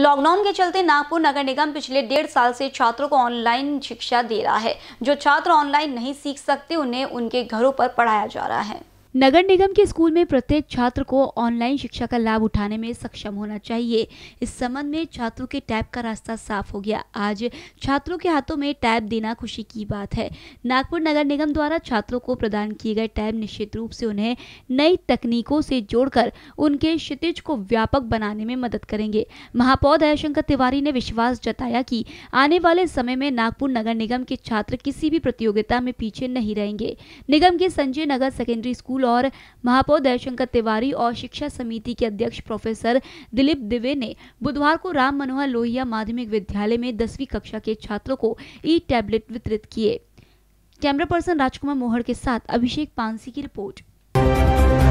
lockdown के चलते नागपुर नगर निगम पिछले डेढ़ साल से छात्रों को ऑनलाइन शिक्षा दे रहा है जो छात्र ऑनलाइन नहीं सीख सकते उन्हें उनके घरों पर पढ़ाया जा रहा है नगर निगम के स्कूल में प्रत्येक छात्र को ऑनलाइन शिक्षा का लाभ उठाने में सक्षम होना चाहिए इस संबंध में छात्रों के टैब का रास्ता साफ हो गया आज छात्रों के हाथों में टैब देना खुशी की बात है नागपुर नगर निगम द्वारा छात्रों को प्रदान किए गए टैब निश्चित रूप से उन्हें नई तकनीकों से जोड़कर उनके क्षितिज को व्यापक बनाने में मदद करेंगे महापौर दयाशंकर तिवारी ने विश्वास जताया की आने वाले समय में नागपुर नगर निगम के छात्र किसी भी प्रतियोगिता में पीछे नहीं रहेंगे निगम के Sanjay Nagar secondary school school और महापौर दयाशंकर तिवारी और शिक्षा समिति के अध्यक्ष प्रोफेसर दिलीप दिवे ने बुधवार को राम मनोहर लोहिया माध्यमिक विद्यालय में दसवीं कक्षा के छात्रों को ई टैबलेट वितरित किए कैमरा पर्सन राजकुमार मोहर के साथ अभिषेक पानसी की रिपोर्ट